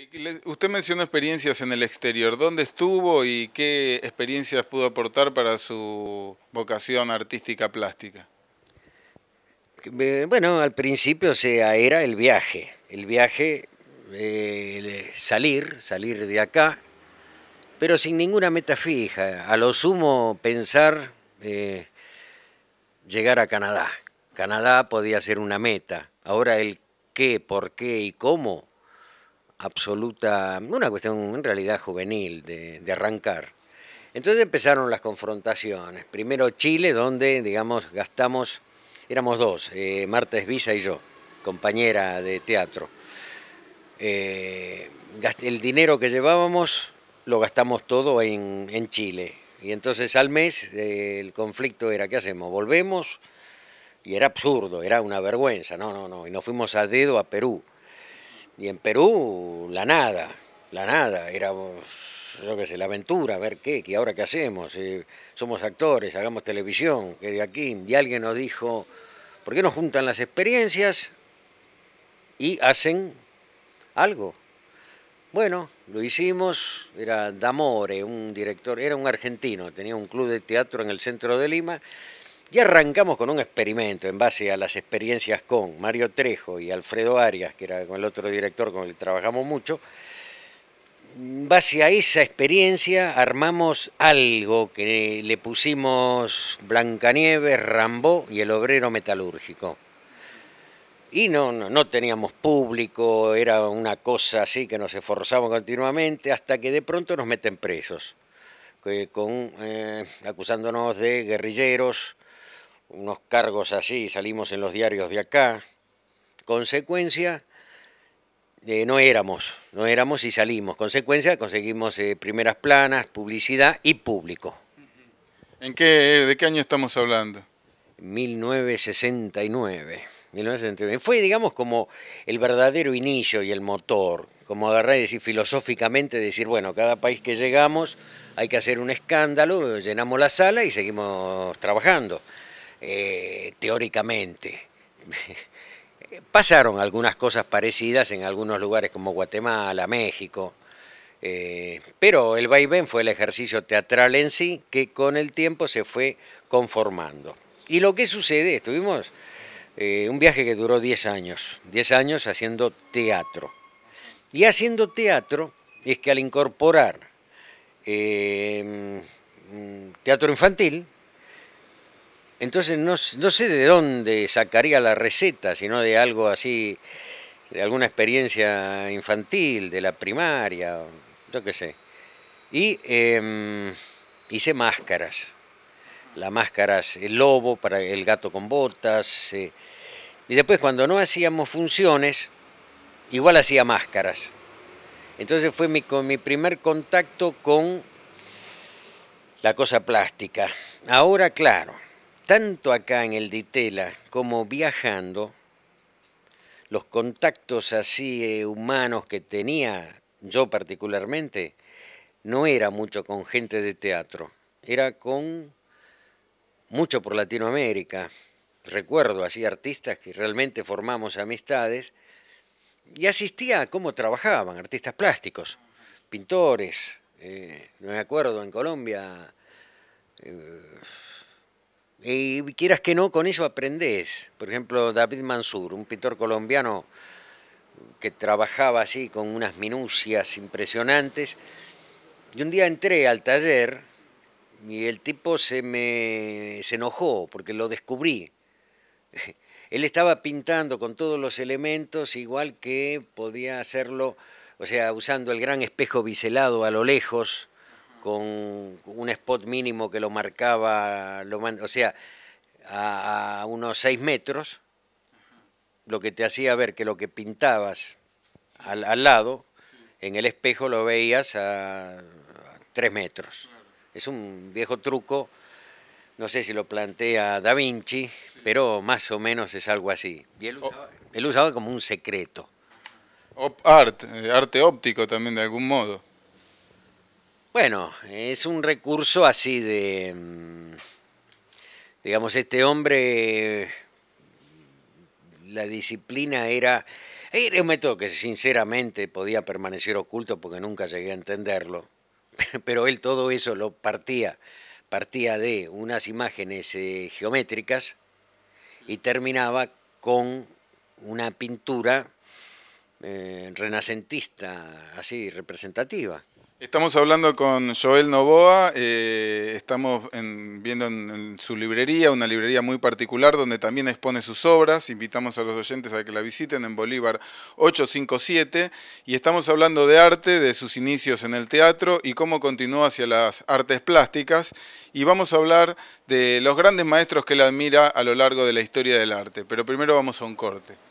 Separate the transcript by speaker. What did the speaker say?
Speaker 1: Eh, usted mencionó experiencias en el exterior. ¿Dónde estuvo y qué experiencias pudo aportar para su vocación artística plástica?
Speaker 2: Eh, bueno, al principio era el viaje. El viaje, eh, salir, salir de acá, pero sin ninguna meta fija. A lo sumo pensar llegar a Canadá. Canadá podía ser una meta. Ahora el qué, por qué y cómo absoluta, una cuestión en realidad juvenil de, arrancar. Entonces empezaron las confrontaciones. Primero Chile, donde, digamos, gastamos, éramos dos, eh, Marta Esvisa y yo, compañera de teatro. Eh, el dinero que llevábamos lo gastamos todo en, Chile. Y entonces al mes eh, el conflicto era, ¿qué hacemos? ¿Volvemos? Y era absurdo, era una vergüenza. No, no, no. Y nos fuimos a dedo a Perú. Y en Perú, la nada, la nada, era, yo qué sé, la aventura, a ver qué, qué ahora qué hacemos, eh, somos actores, hagamos televisión, que de aquí, y alguien nos dijo, ¿por qué no juntan las experiencias y hacen algo? Bueno, lo hicimos, era Damore, un director, era un argentino, tenía un club de teatro en el centro de Lima y arrancamos con un experimento en base a las experiencias con Mario Trejo y Alfredo Arias, que era el otro director con el que trabajamos mucho. En base a esa experiencia armamos algo que le pusimos Blancanieves, Rambó y el obrero metalúrgico. Y no, no, teníamos público, era una cosa así que nos esforzamos continuamente hasta que de pronto nos meten presos, con, eh, acusándonos de guerrilleros, unos cargos así, salimos en los diarios de acá. Consecuencia, eh, no éramos, no éramos y salimos. Consecuencia, conseguimos eh, primeras planas, publicidad y público. ¿En qué, ¿De qué año estamos hablando? 1969. 1969. Fue, digamos, como el verdadero inicio y el motor, como agarrar y decir filosóficamente, decir, bueno, cada país que llegamos hay que hacer un escándalo, llenamos la sala y seguimos trabajando. Eh, teóricamente. Pasaron algunas cosas parecidas en algunos lugares como Guatemala, México, eh, pero el vaivén fue el ejercicio teatral en sí que con el tiempo se fue conformando. Y lo que sucede, estuvimos eh, un viaje que duró 10 años, 10 años haciendo teatro. Y haciendo teatro es que al incorporar mm, teatro infantil, entonces no, sé de dónde sacaría la receta, sino de algo así, de alguna experiencia infantil, de la primaria, yo qué sé. Y em, hice máscaras. Las máscaras, el lobo para el gato con botas. Eh. Y después cuando no hacíamos funciones, igual hacía máscaras. Entonces fue mi, con mi primer contacto con la cosa plástica. Ahora, claro tanto acá en el Ditela como viajando, los contactos así eh, humanos que tenía yo particularmente, no era mucho con gente de teatro, era con mucho por Latinoamérica. Recuerdo así artistas que realmente formamos amistades y asistía a cómo trabajaban, artistas plásticos, pintores, no eh, me acuerdo, en Colombia. Eh, y quieras que no, con eso aprendes. Por ejemplo, David Mansur, un pintor colombiano que trabajaba así con unas minucias impresionantes. Y un día entré al taller y el tipo se me se enojó porque lo descubrí. Él estaba pintando con todos los elementos igual que podía hacerlo, o sea, usando el gran espejo biselado a lo lejos, con un spot mínimo que lo marcaba, lo, o sea, a, unos 6 metros, lo que te hacía ver que lo que pintabas al, al lado, en el espejo lo veías a, tres 3 metros. Es un viejo truco, no sé si lo plantea Da Vinci, pero más o menos es algo así. Y él usaba, usaba como un secreto. Op art, arte óptico también de algún modo. Bueno, es un recurso así de, mm, digamos, este hombre, la disciplina era, era un método que sinceramente podía permanecer oculto porque nunca llegué a entenderlo, pero él todo eso lo partía, partía de unas imágenes eh, geométricas y terminaba con una pintura eh, renacentista, así,
Speaker 1: representativa. Estamos hablando con Joel Novoa, eh, estamos viendo en, su librería, una librería muy particular donde también expone sus obras, invitamos a los oyentes a que la visiten en Bolívar 857 y estamos hablando de arte, de sus inicios en el teatro y cómo continúa hacia las artes plásticas y vamos a hablar de los grandes maestros que él admira a lo largo de la historia del arte, pero primero vamos a un corte.